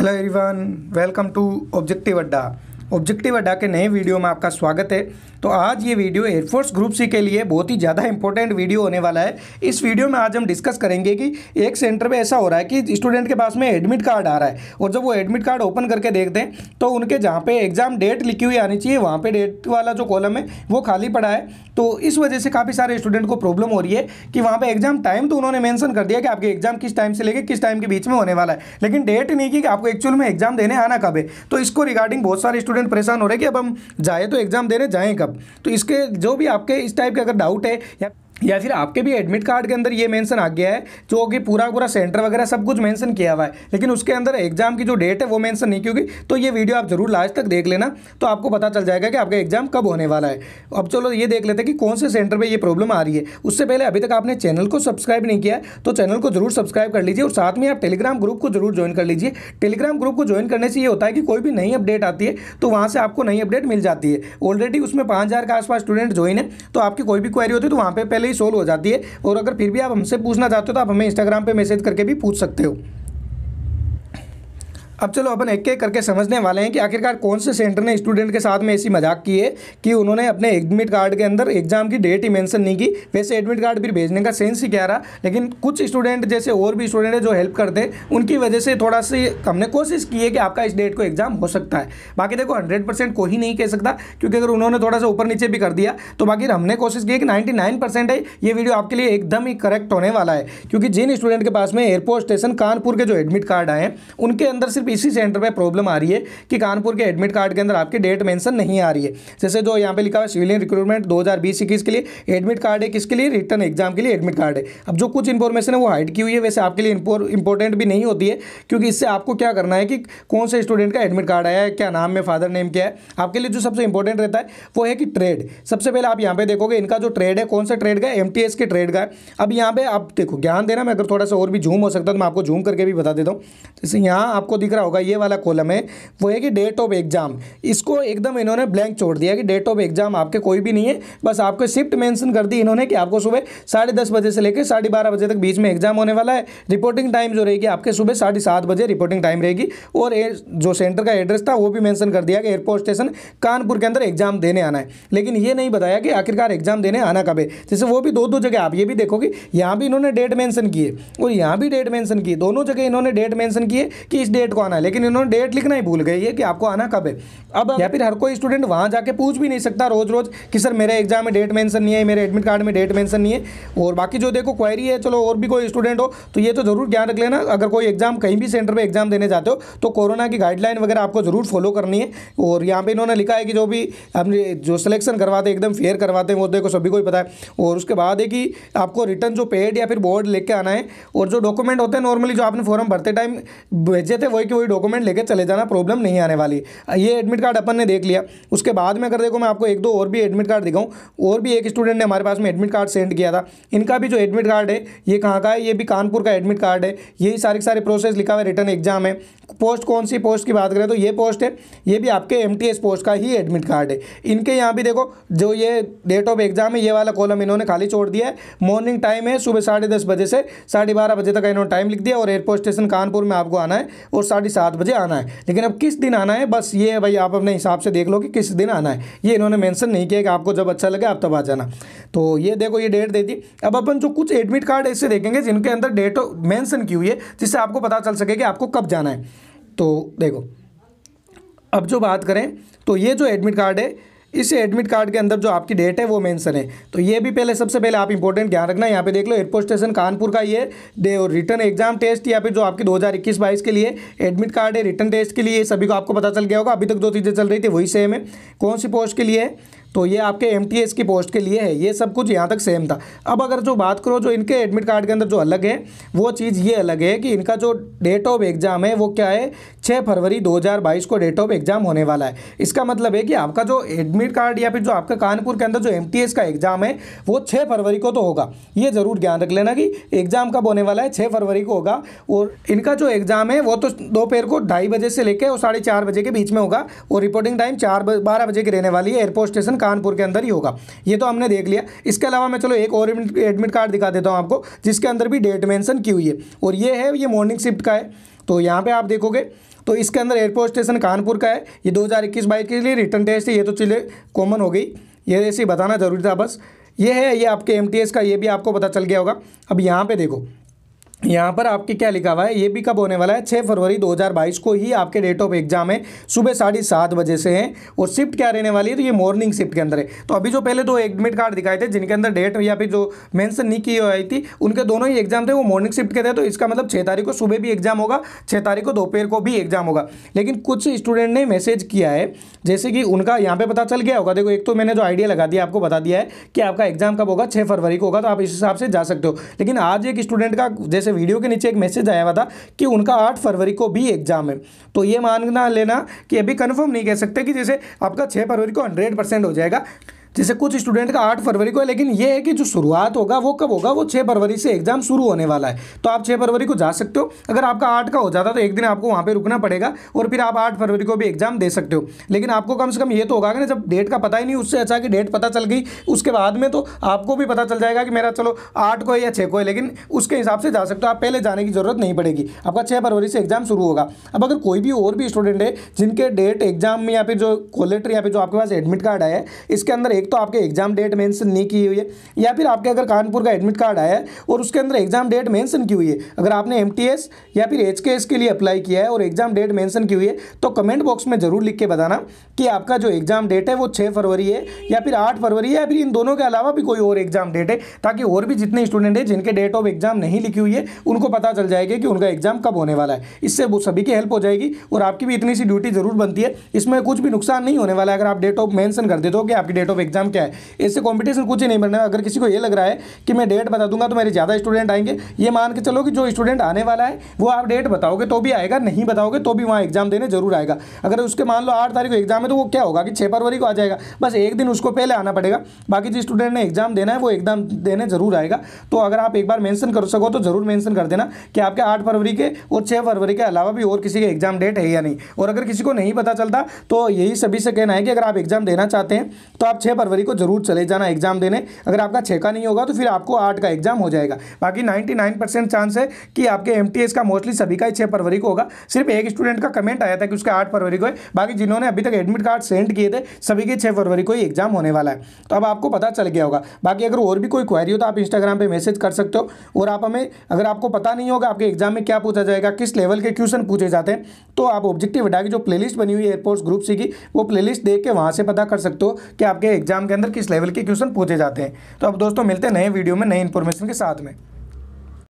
hello everyone welcome to objective Adda objective Adda के नए video में आपका स्वागत है तो आज ये वीडियो एयरफोर्स ग्रुप सी के लिए बहुत ही ज़्यादा इंपॉर्टेंट वीडियो होने वाला है इस वीडियो में आज हम डिस्कस करेंगे कि एक सेंटर में ऐसा हो रहा है कि स्टूडेंट के पास में एडमिट कार्ड आ रहा है और जब वो एडमिट कार्ड ओपन करके देखते हैं तो उनके जहाँ पे एग्ज़ाम डेट लिखी हुई आनी चाहिए वहाँ पर डेट वाला जो कॉलम है वो खाली पड़ा है तो इस वजह से काफ़ी सारे स्टूडेंट को प्रॉब्लम हो रही है कि वहाँ पर एग्ज़ाम टाइम तो उन्होंने मैंसन कर दिया कि आपके एग्ज़ाम किस टाइम से लेके किस टाइम के बीच में होने वाला है लेकिन डेट नहीं कि आपको एक्चुअल में एग्ज़ाम देने आना कब है तो इसको रिगार्डिंग बहुत सारे स्टूडेंट स्टूडेंट परेशान हो रहे हैं कि अब हम जाए तो एग्ज़ाम देने जाएं कब तो इसके जो भी आपके इस टाइप के अगर डाउट है या या फिर आपके भी एडमिट कार्ड के अंदर ये मेंशन आ गया है जो कि पूरा पूरा सेंटर वगैरह सब कुछ मेंशन किया हुआ है लेकिन उसके अंदर एग्जाम की जो डेट है वो मेंशन नहीं क्योंकि तो ये वीडियो आप जरूर लास्ट तक देख लेना तो आपको पता चल जाएगा कि आपका एग्जाम कब होने वाला है अब चलो ये देख लेते हैं कि कौन से सेंटर पर ये प्रॉब्लम आ रही है उससे पहले अभी तक आपने चैनल को सब्सक्राइब नहीं किया तो चैनल को जरूर सब्सक्राइब कर लीजिए और साथ में आप टेलीग्राम ग्रुप को जरूर ज्वाइन कर लीजिए टेलीग्राम ग्रुप को ज्वाइन करने से ये होता है कि कोई भी नई अपडेट आती है तो वहाँ से आपको नई अपडेट मिल जाती है ऑलरेडी उसमें पाँच के आसपास स्टूडेंट ज्वाइन है तो आपकी कोई भी क्वारी होती है तो वहाँ पर पहले ही सोल्व हो जाती है और अगर फिर भी आप हमसे पूछना चाहते हो तो आप हमें इंस्टाग्राम पर मैसेज करके भी पूछ सकते हो अब चलो अपन एक एक करके समझने वाले हैं कि आखिरकार कौन से सेंटर ने स्टूडेंट के साथ में ऐसी मजाक की है कि उन्होंने अपने एडमिट कार्ड के अंदर एग्जाम की डेट ही मेंशन नहीं की वैसे एडमिट कार्ड फिर भेजने का सेंस ही क्या रहा लेकिन कुछ स्टूडेंट जैसे और भी स्टूडेंट है जो हेल्प करते उनकी वजह से थोड़ा सी हमने कोशिश की है कि आपका इस डेट को एग्जाम हो सकता है बाकी देखो हंड्रेड परसेंट ही नहीं कह सकता क्योंकि अगर उन्होंने थोड़ा सा ऊपर नीचे भी कर दिया तो बाकी हमने कोशिश की है कि नाइन्टी है ये वीडियो आपके लिए एकदम ही करेक्ट होने वाला है क्योंकि जिन स्टूडेंट के पास में एयरपोर्ट स्टेशन कानपुर के जो एडमिट कार्ड आए उनके अंदर सिर्फ पीसी सेंटर पे प्रॉब्लम आ रही है कि कानपुर के एडमिट कार्ड के अंदर आपकी डेट मेंशन नहीं आ रही है जैसे जो यहाँ पे लिखा हुआ सिविलियन रिक्रूटमेंट दो हज़ार के लिए एडमिट कार्ड है किसके लिए रिटर्न एग्जाम के लिए एडमिट कार्ड है अब जो कुछ इन्फॉर्मेशन है वो हाइड की हुई है वैसे आपके लिए इंपॉर्टेंट भी नहीं होती है क्योंकि इससे आपको क्या करना है कि कौन से स्टूडेंट का एडमिट कार्ड आया है क्या नाम है फादर नेम क्या है आपके लिए जो सबसे इंपॉर्टेंट रहता है वो है कि ट्रेड सबसे पहले आप यहाँ पे देखोगे इनका जो ट्रेड है कौन सा ट्रेड का है एम के ट्रेड का है अब यहाँ पे आप देखो ध्यान देना मैं अगर थोड़ा सा और भी जूम हो सकता है तो मैं आपको जूम करके भी बता देता हूँ जैसे यहाँ आपको दिख रहा होगा ये वाला कॉलम है वो है कि डेट ऑफ एग्जाम इसको एकदम इन्होंने ब्लैंक छोड़ दिया कि डेट ऑफ एग्जाम आपके कोई भी नहीं है बस आपको शिफ्ट मेंशन कर दी इन्होंने कि आपको सुबह साढ़े दस बजे से लेकर साढ़े बारह बजे तक बीच में एग्जाम होने वाला है रिपोर्टिंग टाइम जो रहेगी आपके सुबह साढ़े सात बजे रिपोर्टिंग टाइम रहेगी और जो सेंटर का एड्रेस था वो भी मैंसन कर दिया कि एयरपोर्ट स्टेशन कानपुर के अंदर एग्जाम देने आना है लेकिन ये नहीं बताया कि आखिरकार एग्जाम देने आना कब है जैसे वो भी दो दो जगह आप ये भी देखोगे यहाँ भी इन्होंने डेट मैंसन किए और यहाँ भी डेट मैंसन किए दोनों जगह इन्होंने डेट मैंसन किए कि इस डेट को आना है लेकिन इन्होंने डेट लिखना ही भूल गई है कि आपको आना कब है अब या फिर हर कोई स्टूडेंट वहाँ जाके पूछ भी नहीं सकता रोज रोज कि सर मेरे एग्जाम में डेट मेंशन नहीं है मेरे एडमिट कार्ड में डेट मेंशन नहीं है और बाकी जो देखो क्वारी है चलो और भी कोई स्टूडेंट हो तो ये तो जरूर ध्यान रख लेना अगर कोई एग्जाम कहीं भी सेंटर पर एग्जाम देने जाते हो तो कोरोना की गाइडलाइन वगैरह आपको जरूर फॉलो करनी है और यहाँ पर इन्होंने लिखा है कि जो भी हम जो सिलेक्शन करवाते एकदम फेयर करवाते हैं वो देखो सभी को ही पता है और उसके बाद है कि आपको रिटर्न जो पेड या फिर बोर्ड लेके आना है और जो डॉक्यूमेंट होते हैं नॉर्मली जो आपने फॉर्म भरते टाइम भेजे थे वही कि कोई डॉक्यूमेंट लेकर चले जाना प्रॉब्लम नहीं आने वाली ये एडमिट कार्ड अपन ने देख लिया उसके बाद में अगर देखो मैं आपको एक दो और भी एडमिट कार्ड दिखाऊँ और भी एक स्टूडेंट ने हमारे पास में एडमिट कार्ड सेंड किया था इनका भी जो एडमिट कार्ड है ये कहाँ का है ये भी कानपुर का एडमिट कार्ड है यही सारे सारे प्रोसेस लिखा हुआ रिटर्न एग्जाम है पोस्ट कौन सी पोस्ट की बात करें तो ये पोस्ट है ये भी आपके एम पोस्ट का ही एडमिट कार्ड है इनके यहाँ भी देखो जो ये डेट ऑफ एग्जाम है ये वाला कॉलम इन्होंने खाली छोड़ दिया है मॉर्निंग टाइम है सुबह साढ़े बजे से साढ़े बजे तक इन्होंने टाइम लिख दिया और एयरपोर्ट स्टेशन कानपुर में आपको आना है और साढ़े सात बजे आना है लेकिन अब किस दिन आना है बस ये है भाई आप अपने हिसाब से देख लो कि किस दिन आना है ये इन्होंने मेंशन नहीं किया कि आपको जब अच्छा लगे आप तब आ जाना तो ये देखो ये डेट दे दी अब अपन जो कुछ एडमिट कार्ड ऐसे देखेंगे जिनके अंदर डेट मैंसन की हुई है जिससे आपको पता चल सके कि आपको कब जाना है तो देखो अब जो बात करें तो ये जो एडमिट कार्ड है इस एडमिट कार्ड के अंदर जो आपकी डेट है वो मेंशन है तो ये भी पहले सबसे पहले आप इंपॉर्टेंट ध्यान रखना यहाँ पे देख लो एयरपोर्ट स्टेशन कानपुर का ये रिटर्न एग्जाम टेस्ट या फिर जो आपकी दो हज़ार के लिए एडमिट कार्ड है रिटर्न टेस्ट के लिए सभी को आपको पता चल गया होगा अभी तक जो चीज़ें चल रही थी वही सेम है कौन सी पोस्ट के लिए है तो ये आपके एम की पोस्ट के लिए है ये सब कुछ यहाँ तक सेम था अब अगर जो बात करो जो इनके एडमिट कार्ड के अंदर जो अलग है वो चीज़ ये अलग है कि इनका जो डेट ऑफ एग्ज़ाम है वो क्या है छः फरवरी 2022 को डेट ऑफ एग्ज़ाम होने वाला है इसका मतलब है कि आपका जो एडमिट कार्ड या फिर जो आपका कानपुर के अंदर जो एम का एग्ज़ाम है वो छः फरवरी को तो होगा ये ज़रूर ध्यान रख लेना कि एग्ज़ाम कब होने वाला है छः फरवरी को होगा और इनका जो एग्ज़ाम है वो तो दोपहर को ढाई बजे से लेकर और साढ़े बजे के बीच में होगा और रिपोर्टिंग टाइम चार बारह बजे की रहने वाली है एयरपोर्ट स्टेशन कानपुर के अंदर ही होगा ये तो हमने देख लिया इसके अलावा मैं चलो एक और एडमिट कार्ड दिखा देता हूँ आपको जिसके अंदर भी डेट मैंसन की हुई है और ये है ये मॉर्निंग शिफ्ट का है तो यहाँ पर आप देखोगे तो इसके अंदर एयरपोर्ट स्टेशन कानपुर का है ये दो हज़ार इक्कीस बाईस के लिए रिटर्न टेस्ट है ये तो चीज़ें कॉमन हो गई ये ऐसे बताना जरूरी था बस ये है ये आपके एम का ये भी आपको पता चल गया होगा अब यहाँ पर देखो यहाँ पर आपके क्या लिखा हुआ है ये भी कब होने वाला है छः फरवरी 2022 को ही आपके डेट ऑफ एग्जाम है सुबह साढ़े सात बजे से है और शिफ्ट क्या रहने वाली है तो ये मॉर्निंग शिफ्ट के अंदर है तो अभी जो पहले दो एडमिट कार्ड दिखाए थे जिनके अंदर डेट या फिर जो मेंशन नहीं की हुई थी उनके दोनों ही एग्जाम थे वो मॉर्निंग शिफ्ट के थे तो इसका मतलब छः तारीख को सुबह भी एग्जाम होगा छः तारीख को दोपहर को भी एग्जाम होगा लेकिन कुछ स्टूडेंट ने मैसेज किया है जैसे कि उनका यहाँ पर पता चल गया होगा देखो एक तो मैंने जो आइडिया लगा दिया आपको बता दिया है कि आपका एग्जाम कब होगा छः फरवरी को होगा तो आप इस हिसाब से जा सकते हो लेकिन आज एक स्टूडेंट का जैसे जैसे वीडियो के नीचे एक मैसेज आया हुआ था कि उनका आठ फरवरी को भी एग्जाम है तो ये मानना लेना कि अभी कन्फर्म नहीं कह सकते कि जैसे आपका छः फरवरी को हंड्रेड परसेंट हो जाएगा जैसे कुछ स्टूडेंट का आठ फरवरी को है लेकिन ये है कि जो शुरुआत होगा वो कब होगा वो छः फरवरी से एग्जाम शुरू होने वाला है तो आप छः फरवरी को जा सकते हो अगर आपका आठ का हो जाता तो एक दिन आपको वहाँ पर रुकना पड़ेगा और फिर आप आठ फरवरी को भी एग्जाम दे सकते हो लेकिन आपको कम से कम ये तो होगा ना जब डेट का पता ही नहीं उससे अच्छा कि डेट पता चल गई उसके बाद में तो आपको भी पता चल जाएगा कि मेरा चलो आठ को है या छः को है लेकिन उसके हिसाब से जा सकते हो आप पहले जाने की ज़रूरत नहीं पड़ेगी आपका छः फरवरी से एग्जाम शुरू होगा अब अगर कोई भी और भी स्टूडेंट है जिनके डेट एग्जाम में या फिर जो कॉलेटर या फिर जो आपके पास एडमिट कार्ड आया है इसके अंदर एक तो आपके एग्जाम डेट मेंशन नहीं की हुई है या फिर आपके अगर कानपुर का एडमिट कार्ड आया है और उसके अंदर एग्जाम डेट मेंशन की हुई है अगर आपने एमटीएस या फिर एच के लिए अप्लाई किया है और एग्जाम डेट मेंशन की हुई है तो कमेंट बॉक्स में जरूर लिख के बताना कि आपका जो एग्जाम डेट है वो छः फरवरी है या फिर आठ फरवरी है या फिर इन दोनों के अलावा भी कोई और एग्जाम डेट है ताकि और भी जितने स्टूडेंट हैं जिनके डेट ऑफ एग्जाम नहीं लिखी हुई है उनको पता चल जाएगा कि उनका एग्जाम कब होने वाला है इससे वो सभी की हेल्प हो जाएगी और आपकी भी इतनी सी ड्यूटी जरूर बनती है इसमें कुछ भी नुकसान नहीं होने वाला है अगर आप डेट ऑफ मेंशन कर देते हो कि आपकी डेट ऑफ एग्जाम क्या है इससे कॉम्पिटिशन कुछ ही नहीं बनना अगर किसी को ये लग रहा है कि मैं डेट बता दूंगा तो मेरे ज़्यादा स्टूडेंट आएंगे ये मान के चलो कि जो स्टूडेंट आने वाला है वो आप डेट बताओगे तो भी आएगा नहीं बताओगे तो भी वहाँ एग्जाम देने जरूर आएगा अगर उसके मान लो आठ तारीख को एग्जाम है तो वो क्या होगा कि छः फरवरी को आ जाएगा बस एक दिन उसको पहले आना पड़ेगा बाकी जिस स्टूडेंट ने एग्जाम देना है वो एग्जाम देने जरूर आएगा तो अगर आप एक बार मैंशन कर सको तो जरूर मैंशन कर देना कि आपके आठ फरवरी के और छः फरवरी के अलावा भी और किसी के एग्जाम डेट है या नहीं और अगर किसी को नहीं पता चलता तो यही सभी से कहना है कि अगर आप एग्जाम देना चाहते हैं तो आप छः फरवरी को जरूर चले जाना एग्जाम देने अगर आपका छः का नहीं होगा तो फिर आपको आठ का एग्जाम हो जाएगा बाकी नाइन्टी नाइन परसेंट चांस है कि आपके एम का मोस्टली सभी का ही छः फरवरी को होगा सिर्फ एक स्टूडेंट का कमेंट आया था कि उसका आठ फरवरी को है बाकी जिन्होंने अभी तक एडमिट कार्ड सेंड किए थे सभी के छः फरवरी को ही एग्जाम होने वाला है तो अब आपको पता चल गया होगा बाकी अगर और भी कोई क्वेरी हो तो आप इंस्टाग्राम पर मैसेज कर सकते हो और आप हमें अगर आपको पता नहीं होगा आपके एग्जाम में क्या पूछा जाएगा किस लेवल के क्वेश्चन पूछे जाते हैं तो आप ऑब्जेक्टिव हटा के जो प्लेलिस्ट बनी हुई है एयरपोर्ट्स ग्रुप सी की वो प्लेलिस्ट देख के वहाँ से पता कर सकते हो कि आपके एग्जाम एग्जाम के अंदर किस लेवल के क्वेश्चन पूछे जाते हैं तो अब दोस्तों मिलते हैं नए वीडियो में नई इन्फॉर्मेशन के साथ में